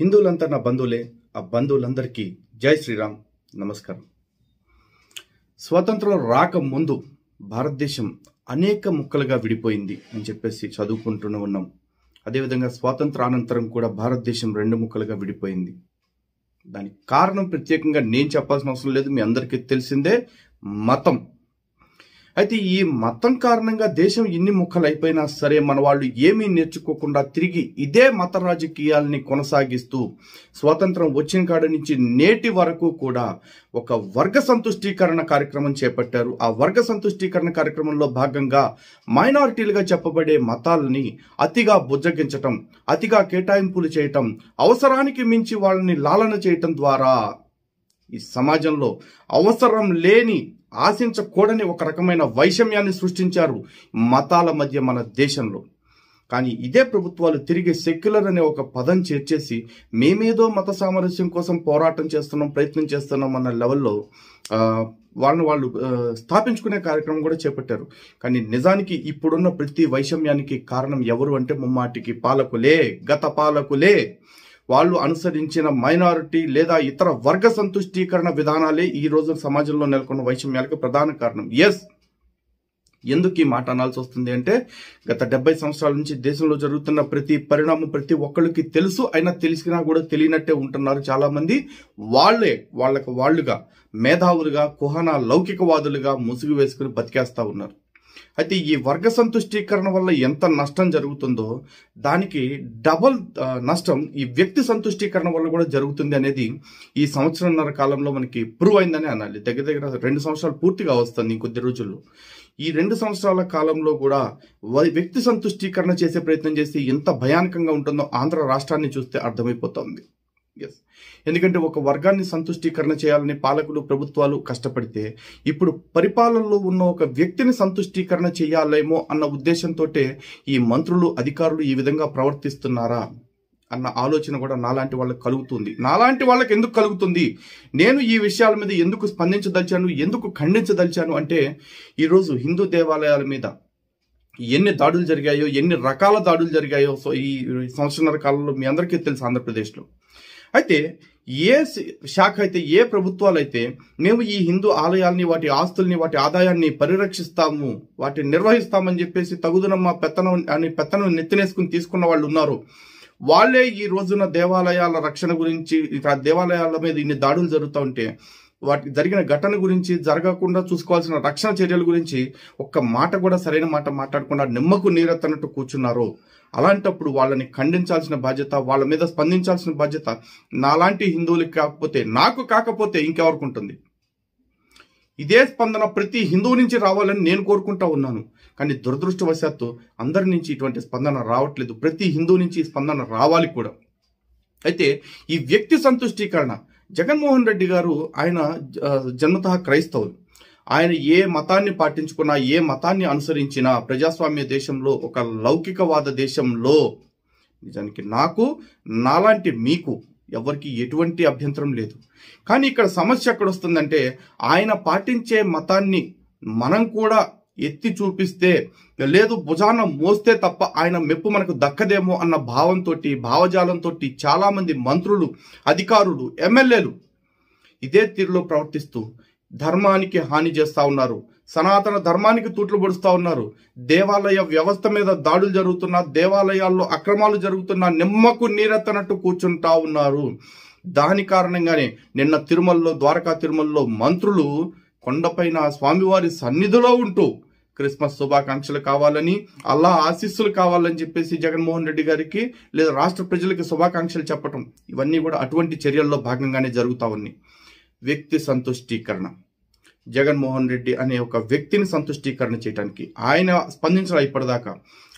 హిందువులంతా నా బంధువులే ఆ బంధువులందరికీ జై శ్రీరామ్ నమస్కారం స్వాతంత్రం రాకముందు భారతదేశం అనేక ముక్కలుగా విడిపోయింది అని చెప్పేసి చదువుకుంటూనే ఉన్నాం అదేవిధంగా స్వాతంత్ర అనంతరం కూడా భారతదేశం రెండు ముక్కలుగా విడిపోయింది దానికి కారణం ప్రత్యేకంగా నేను చెప్పాల్సిన అవసరం లేదు మీ అందరికీ తెలిసిందే మతం అయితే ఈ మతం కారణంగా దేశం ఇన్ని ముక్కలైపోయినా సరే మన వాళ్ళు ఏమీ నేర్చుకోకుండా తిరిగి ఇదే మత రాజకీయాల్ని కొనసాగిస్తూ స్వాతంత్రం వచ్చిన కాడ నుంచి నేటి వరకు కూడా ఒక వర్గ సంతుష్టీకరణ కార్యక్రమం చేపట్టారు ఆ వర్గ సంతుష్టీకరణ కార్యక్రమంలో భాగంగా మైనారిటీలుగా చెప్పబడే మతాలని అతిగా బుజ్జగించటం అతిగా కేటాయింపులు చేయటం అవసరానికి మించి వాళ్ళని లాలన చేయటం ద్వారా ఈ సమాజంలో అవసరం లేని ఆశించకూడని ఒక రకమైన వైషమ్యాన్ని సృష్టించారు మతాల మధ్య మన దేశంలో కానీ ఇదే ప్రభుత్వాలు తిరిగి సెక్యులర్ అనే ఒక పదం చేర్చేసి మేమేదో మత సామరస్యం కోసం పోరాటం చేస్తున్నాం ప్రయత్నం చేస్తున్నాం అన్న లెవెల్లో వాళ్ళని వాళ్ళు స్థాపించుకునే కార్యక్రమం కూడా చేపట్టారు కానీ నిజానికి ఇప్పుడున్న ప్రతి వైషమ్యానికి కారణం ఎవరు అంటే ముమ్మాటికి పాలకులే గత పాలకులే వాళ్ళు అనుసరించిన మైనారిటీ లేదా ఇతర వర్గ సంతుష్టీకరణ విధానాలే ఈ రోజు సమాజంలో నెలకొన్న వైషమ్యాలకు ప్రధాన కారణం ఎస్ ఎందుకు ఈ మాట అనాల్సి వస్తుంది అంటే గత డెబ్బై సంవత్సరాల నుంచి దేశంలో జరుగుతున్న ప్రతి పరిణామం ప్రతి ఒక్కరికి తెలుసు అయినా తెలిసినా కూడా తెలియనట్టే ఉంటున్నారు చాలా మంది వాళ్లే వాళ్ళకు వాళ్ళుగా మేధావులుగా కుహన లౌకికవాదులుగా ముసుగు వేసుకుని బతికేస్తా ఉన్నారు అయితే ఈ వర్గ సంతుష్టీకరణ వల్ల ఎంత నష్టం జరుగుతుందో దానికి డబల్ నష్టం ఈ వ్యక్తి సంతుష్టీకరణ వల్ల కూడా జరుగుతుంది అనేది ఈ సంవత్సరంన్నర కాలంలో మనకి ప్రూవ్ అయిందని అనాలి దగ్గర దగ్గర రెండు సంవత్సరాలు పూర్తిగా వస్తుంది ఇంకొద్ది రోజుల్లో ఈ రెండు సంవత్సరాల కాలంలో కూడా వ్యక్తి సంతుష్టీకరణ చేసే ప్రయత్నం చేసి ఎంత భయానకంగా ఉంటుందో ఆంధ్ర రాష్ట్రాన్ని చూస్తే అర్థమైపోతుంది ఎస్ ఎందుకంటే ఒక వర్గాన్ని సంతుష్టీకరణ చేయాలని పాలకులు ప్రభుత్వాలు కష్టపడితే ఇప్పుడు పరిపాలనలో ఉన్న ఒక వ్యక్తిని సంతుష్టీకరణ చేయాలేమో అన్న ఉద్దేశంతో ఈ మంత్రులు అధికారులు ఈ విధంగా ప్రవర్తిస్తున్నారా అన్న ఆలోచన కూడా నాలాంటి వాళ్ళకి కలుగుతుంది నాలాంటి వాళ్ళకి ఎందుకు కలుగుతుంది నేను ఈ విషయాల మీద ఎందుకు స్పందించదలిచాను ఎందుకు ఖండించదలిచాను అంటే ఈరోజు హిందూ దేవాలయాల మీద ఎన్ని దాడులు జరిగాయో ఎన్ని రకాల దాడులు జరిగాయో సో ఈ సంవత్సరాల కాలంలో మీ అందరికీ తెలుసు ఆంధ్రప్రదేశ్లో అయితే ఏ శాఖ అయితే ఏ ప్రభుత్వాలు అయితే మేము ఈ హిందూ ఆలయాల్ని వాటి ఆస్తుల్ని వాటి ఆదాయాన్ని పరిరక్షిస్తాము వాటిని నిర్వహిస్తామని చెప్పేసి తగుదనమ్మ పెత్తనం అని పెత్తనం నెత్తినేసుకుని తీసుకున్న వాళ్ళు ఉన్నారు వాళ్ళే ఈ రోజున దేవాలయాల రక్షణ గురించి దేవాలయాల మీద ఇన్ని దాడులు జరుగుతూ ఉంటే వాటి జరిగిన ఘటన గురించి జరగకుండా చూసుకోవాల్సిన రక్షణ చర్యల గురించి ఒక్క మాట కూడా సరైన మాట మాట్లాడకుండా నిమ్మకు నీరెత్తనట్టు కూర్చున్నారు అలాంటప్పుడు వాళ్ళని ఖండించాల్సిన బాధ్యత వాళ్ళ మీద స్పందించాల్సిన బాధ్యత నాలాంటి హిందువులకి కాకపోతే నాకు కాకపోతే ఇంకెవరికి ఉంటుంది ఇదే స్పందన ప్రతి హిందువు నుంచి రావాలని నేను కోరుకుంటా ఉన్నాను కానీ దురదృష్టవశాత్తు అందరి నుంచి ఇటువంటి స్పందన రావట్లేదు ప్రతి హిందువు నుంచి స్పందన రావాలి కూడా అయితే ఈ వ్యక్తి సంతుష్టీకరణ జగన్మోహన్ రెడ్డి గారు ఆయన జన్మత క్రైస్తవులు ఆయన ఏ మతాన్ని పాటించుకున్నా ఏ మతాన్ని అనుసరించినా ప్రజాస్వామ్య దేశంలో ఒక లౌకికవాద దేశంలో నిజానికి నాకు నాలాంటి మీకు ఎవరికి ఎటువంటి అభ్యంతరం లేదు కానీ ఇక్కడ సమస్య ఎక్కడ వస్తుందంటే ఆయన పాటించే మతాన్ని మనం కూడా ఎత్తి చూపిస్తే లేదు భుజాన మోస్తే తప్ప ఆయన మెప్పు మనకు దక్కదేమో అన్న భావంతో భావజాలంతో చాలామంది మంత్రులు అధికారులు ఎమ్మెల్యేలు ఇదే తీరులో ప్రవర్తిస్తూ ధర్మానికి హాని చేస్తూ ఉన్నారు సనాతన ధర్మానికి తూట్లు పొడుస్తూ ఉన్నారు దేవాలయ వ్యవస్థ మీద దాడులు జరుగుతున్నా దేవాలయాల్లో అక్రమాలు జరుగుతున్నా నిమ్మకు నీరెత్తనట్టు కూర్చుంటా ఉన్నారు దాని కారణంగానే నిన్న తిరుమలలో ద్వారకా తిరుమలలో మంత్రులు కొండపైన స్వామివారి సన్నిధిలో ఉంటూ క్రిస్మస్ శుభాకాంక్షలు కావాలని అల్లా ఆశీస్సులు కావాలని చెప్పేసి జగన్మోహన్ రెడ్డి గారికి లేదా రాష్ట్ర ప్రజలకి శుభాకాంక్షలు చెప్పటం ఇవన్నీ కూడా అటువంటి చర్యల్లో భాగంగానే జరుగుతూ ఉన్నాయి వ్యక్తి సంతుష్టీకరణ జగన్మోహన్ రెడ్డి అనే ఒక వ్యక్తిని సంతుష్టీకరణ చేయడానికి ఆయన స్పందించడం ఇప్పటిదాకా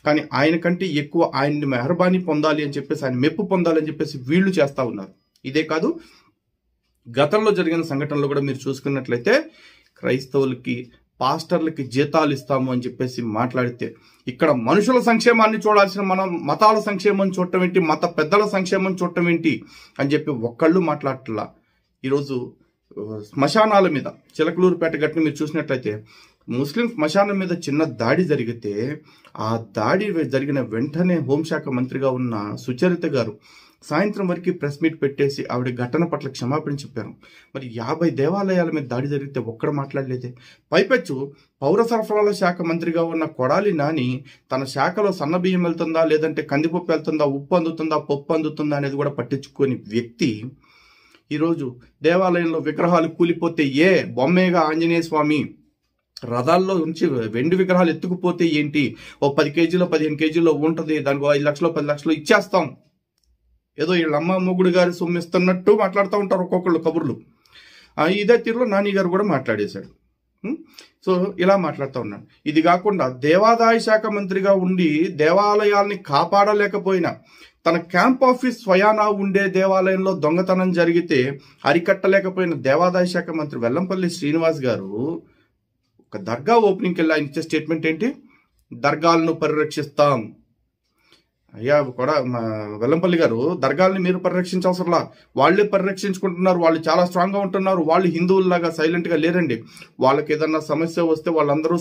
కానీ ఆయన కంటే ఎక్కువ ఆయన్ని మెహర్బానీ పొందాలి అని చెప్పేసి ఆయన మెప్పు పొందాలని చెప్పేసి వీళ్ళు చేస్తూ ఉన్నారు ఇదే కాదు గతంలో జరిగిన సంఘటనలు కూడా మీరు చూసుకున్నట్లయితే క్రైస్తవులకి పాస్టర్లకి జీతాలు ఇస్తాము అని చెప్పేసి మాట్లాడితే ఇక్కడ మనుషుల సంక్షేమాన్ని చూడాల్సిన మనం మతాల సంక్షేమం చూడటం ఏంటి మత పెద్దల సంక్షేమం చూడటం ఏంటి అని చెప్పి ఒక్కళ్ళు మాట్లాడట్లా ఈరోజు శ్మశానాల మీద చిలకలూరుపేట ఘటన మీరు చూసినట్లయితే ముస్లిం శ్మశానం మీద చిన్న దాడి జరిగితే ఆ దాడి జరిగిన వెంటనే హోంశాఖ మంత్రిగా ఉన్న సుచరిత గారు సాయంత్రం వరకు ప్రెస్ మీట్ పెట్టేసి ఆవిడ ఘటన పట్ల క్షమాపణ చెప్పారు మరి యాభై దేవాలయాల మీద దాడి జరిగితే ఒక్కడ మాట్లాడలేదే పైపెచ్చు పౌర సరఫరాల శాఖ మంత్రిగా ఉన్న కొడాలి నాని తన శాఖలో సన్నబియ్యం వెళ్తుందా లేదంటే కందిపప్పు వెళ్తుందా ఉప్పు అందుతుందా పప్పు అందుతుందా అనేది కూడా పట్టించుకొని వ్యక్తి ఈరోజు దేవాలయంలో విగ్రహాలు కూలిపోతే ఏ బొమ్మేగా ఆంజనేయ స్వామి రథాల్లో నుంచి వెండి విగ్రహాలు ఎత్తుకుపోతే ఏంటి ఓ పది కేజీలో పదిహేను కేజీలో ఉంటుంది దానికి ఐదు లక్షలు పది లక్షలు ఇచ్చేస్తాం ఏదో వీళ్ళమ్మ మొగుడు గారి సొమ్మిస్తున్నట్టు మాట్లాడుతూ ఉంటారు ఒక్కొక్కళ్ళు కబుర్లు ఇదే తీరులో నాని గారు కూడా మాట్లాడేశాడు సో ఇలా మాట్లాడుతూ ఉన్నాడు ఇది కాకుండా దేవాదాయ శాఖ మంత్రిగా ఉండి దేవాలయాల్ని కాపాడలేకపోయినా తన క్యాంప్ ఆఫీస్ స్వయానా ఉండే దేవాలయంలో దొంగతనం జరిగితే అరికట్టలేకపోయిన దేవాదాయ శాఖ మంత్రి వెల్లంపల్లి శ్రీనివాస్ గారు ఒక దర్గా ఓపెనింగ్కి వెళ్ళి ఆయన ఇచ్చే స్టేట్మెంట్ ఏంటి దర్గాలను పరిరక్షిస్తాం అయ్యా కూడా వెల్లంపల్లి గారు దర్గాల్ని మీరు పరిరక్షించవసరంలా వాళ్ళే పరిరక్షించుకుంటున్నారు వాళ్ళు చాలా స్ట్రాంగ్గా ఉంటున్నారు వాళ్ళు హిందువుల్లాగా సైలెంట్గా లేరండి వాళ్ళకి ఏదన్నా సమస్య వస్తే వాళ్ళందరూ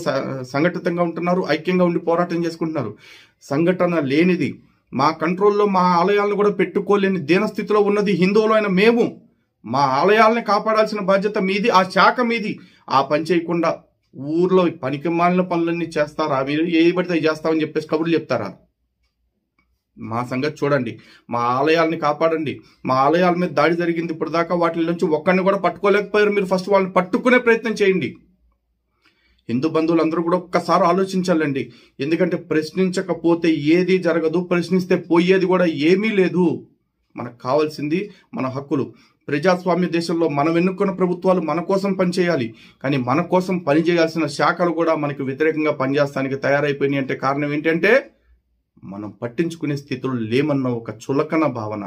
సంఘటితంగా ఉంటున్నారు ఐక్యంగా ఉండి పోరాటం చేసుకుంటున్నారు సంఘటన లేనిది మా కంట్రోల్లో మా ఆలయాలను కూడా పెట్టుకోలేని దీనస్థితిలో ఉన్నది హిందువులు అయిన మేము మా ఆలయాలని కాపాడాల్సిన బాధ్యత మీది ఆ శాఖ మీది ఆ పని చేయకుండా ఊర్లో పనికి మాలిన పనులన్నీ చేస్తారా మీరు ఏ పడితే చేస్తామని చెప్పేసి కబుర్లు చెప్తారా మా సంగతి చూడండి మా ఆలయాల్ని కాపాడండి మా ఆలయాల మీద దాడి జరిగింది ఇప్పటిదాకా వాటి నుంచి ఒక్కరిని కూడా పట్టుకోలేకపోయారు మీరు ఫస్ట్ వాళ్ళని పట్టుకునే ప్రయత్నం చేయండి హిందూ బంధువులు అందరూ కూడా ఒక్కసారి ఆలోచించాలండి ఎందుకంటే ప్రశ్నించకపోతే ఏది జరగదు ప్రశ్నిస్తే పోయేది కూడా ఏమీ లేదు మనకు కావాల్సింది మన హక్కులు ప్రజాస్వామ్య దేశంలో మనం ఎన్నుకున్న ప్రభుత్వాలు మన కోసం పనిచేయాలి కానీ మన కోసం పనిచేయాల్సిన శాఖలు కూడా మనకు వ్యతిరేకంగా పనిచేస్తానికి తయారైపోయినాయి అంటే కారణం ఏంటంటే మనం పట్టించుకునే స్థితిలో లేమన్న ఒక చులకన భావన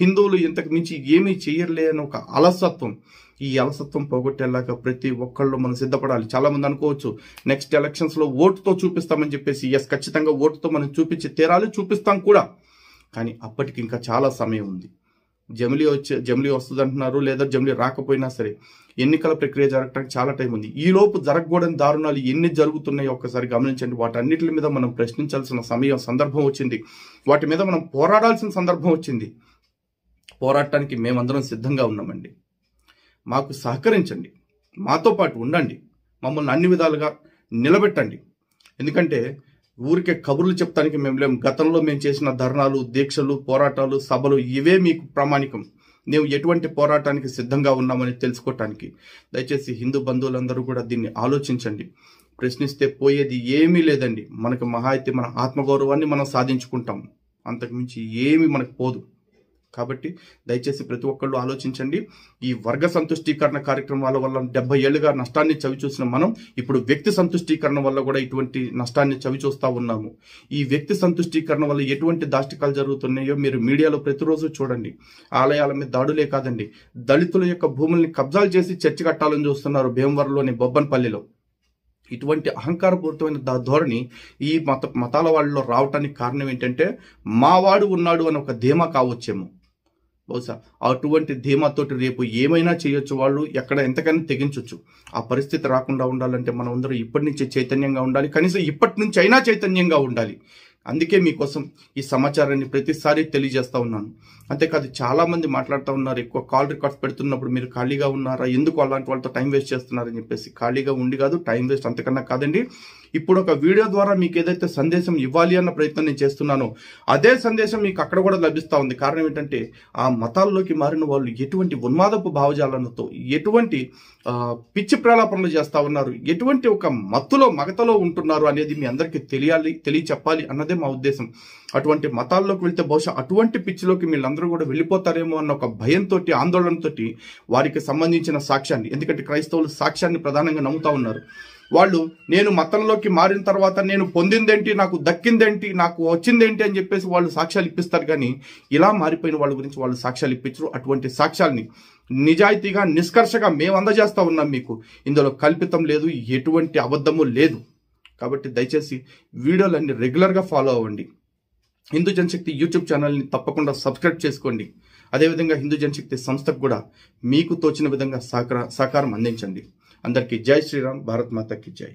హిందువులు ఇంతకు మించి ఏమీ చేయర్లే అని ఒక అలసత్వం ఈ అలసత్వం పోగొట్టేలాగా ప్రతి ఒక్కళ్ళు మనం సిద్ధపడాలి చాలా మంది అనుకోవచ్చు నెక్స్ట్ ఎలక్షన్స్లో ఓటుతో చూపిస్తామని చెప్పేసి ఎస్ ఖచ్చితంగా ఓటుతో మనం చూపించి తీరాలి చూపిస్తాం కూడా కానీ అప్పటికి ఇంకా చాలా సమయం ఉంది జమిలీ వచ్చే జమిలీ వస్తుంది అంటున్నారు లేదా జమిలీ రాకపోయినా సరే ఎన్నికల ప్రక్రియ జరగడానికి చాలా టైం ఉంది ఈ లోపు జరగకూడని దారుణాలు ఎన్ని జరుగుతున్నాయో ఒక్కసారి గమనించండి వాటన్నిటి మీద మనం ప్రశ్నించాల్సిన సమయం సందర్భం వచ్చింది వాటి మీద మనం పోరాడాల్సిన సందర్భం వచ్చింది పోరాటానికి మేమందరం సిద్ధంగా ఉన్నామండి మాకు సహకరించండి మాతో పాటు ఉండండి మమ్మల్ని అన్ని విధాలుగా నిలబెట్టండి ఎందుకంటే ఊరికే కబుర్లు చెప్తానికి మేము లేము గతంలో మేము చేసిన ధర్నాలు దీక్షలు పోరాటాలు సభలు ఇవే మీకు ప్రామాణికం మేము ఎటువంటి పోరాటానికి సిద్ధంగా ఉన్నామని తెలుసుకోవటానికి దయచేసి హిందూ బంధువులందరూ కూడా దీన్ని ఆలోచించండి ప్రశ్నిస్తే పోయేది ఏమీ లేదండి మనకు మహా అయితే మన ఆత్మగౌరవాన్ని మనం సాధించుకుంటాం అంతకుమించి ఏమీ మనకు పోదు కాబట్టి దయచేసి ప్రతి ఒక్కళ్ళు ఆలోచించండి ఈ వర్గ సంతుష్టీకరణ కార్యక్రమాల వల్ల డెబ్బై ఏళ్ళుగా నష్టాన్ని చవిచూసిన మనం ఇప్పుడు వ్యక్తి సంతుష్టీకరణ వల్ల కూడా ఇటువంటి నష్టాన్ని చవిచూస్తా ఉన్నాము ఈ వ్యక్తి సంతుష్టీకరణ వల్ల ఎటువంటి దాష్టికాలు జరుగుతున్నాయో మీరు మీడియాలో ప్రతిరోజు చూడండి ఆలయాల మీద దాడులే కాదండి దళితుల యొక్క భూముల్ని కబ్జాలు చేసి చర్చి కట్టాలని చూస్తున్నారు భీమవరంలోని బొబ్బన్పల్లిలో ఇటువంటి అహంకారపూరితమైన ధోరణి ఈ మత మతాల వాళ్ళలో రావటానికి కారణం ఏంటంటే మావాడు ఉన్నాడు అని ఒక ధీమా కావచ్చేమో బహుశా అటువంటి ధీమాతోటి రేపు ఏమైనా చేయొచ్చు వాళ్ళు ఎక్కడ ఎంతకైనా తెగించవచ్చు ఆ పరిస్థితి రాకుండా ఉండాలంటే మనం అందరం ఇప్పటి నుంచే చైతన్యంగా ఉండాలి కనీసం ఇప్పటి నుంచి అయినా చైతన్యంగా ఉండాలి అందుకే మీకోసం ఈ సమాచారాన్ని ప్రతిసారి తెలియజేస్తూ ఉన్నాను అంతేకాదు చాలామంది మాట్లాడుతూ ఉన్నారు ఎక్కువ కాల్ రికార్డ్స్ పెడుతున్నప్పుడు మీరు ఖాళీగా ఉన్నారా ఎందుకు అలాంటి వాళ్ళతో టైం వేస్ట్ చేస్తున్నారని చెప్పేసి ఖాళీగా ఉండి కాదు టైం వేస్ట్ అంతకన్నా కాదండి ఇప్పుడు ఒక వీడియో ద్వారా మీకు ఏదైతే సందేశం ఇవ్వాలి అన్న ప్రయత్నం నేను చేస్తున్నానో అదే సందేశం మీకు అక్కడ కూడా లభిస్తూ ఉంది కారణం ఏంటంటే ఆ మతాల్లోకి మారిన వాళ్ళు ఎటువంటి ఉన్మాదపు భావజాలతో ఎటువంటి పిచ్చి ప్రలాపనలు చేస్తూ ఉన్నారు ఎటువంటి ఒక మత్తులో మగతలో ఉంటున్నారు అనేది మీ అందరికీ తెలియాలి తెలియ చెప్పాలి అన్నదే మా ఉద్దేశం అటువంటి మతాల్లోకి వెళ్తే బహుశా అటువంటి పిచ్చిలోకి వీళ్ళందరూ కూడా వెళ్ళిపోతారేమో అన్న ఒక భయంతో ఆందోళనతోటి వారికి సంబంధించిన సాక్ష్యాన్ని ఎందుకంటే క్రైస్తవులు సాక్ష్యాన్ని ప్రధానంగా నమ్ముతా ఉన్నారు వాళ్ళు నేను మతంలోకి మారిన తర్వాత నేను పొందిందేంటి నాకు దక్కిందేంటి నాకు వచ్చిందేంటి అని చెప్పేసి వాళ్ళు సాక్ష్యాలు ఇప్పిస్తారు కానీ ఇలా మారిపోయిన వాళ్ళ గురించి వాళ్ళు సాక్ష్యాలు ఇప్పించరు అటువంటి సాక్ష్యాల్ని నిజాయితీగా నిష్కర్షగా మేము అందజేస్తూ ఉన్నాం మీకు ఇందులో కల్పితం లేదు ఎటువంటి అబద్ధము లేదు కాబట్టి దయచేసి వీడియోలన్నీ రెగ్యులర్గా ఫాలో అవ్వండి హిందూ జనశక్తి యూట్యూబ్ ఛానల్ని తప్పకుండా సబ్స్క్రైబ్ చేసుకోండి అదేవిధంగా హిందూ జనశక్తి సంస్థకు కూడా మీకు తోచిన విధంగా సహకార సహకారం అందించండి андарке жай барат мата ки жай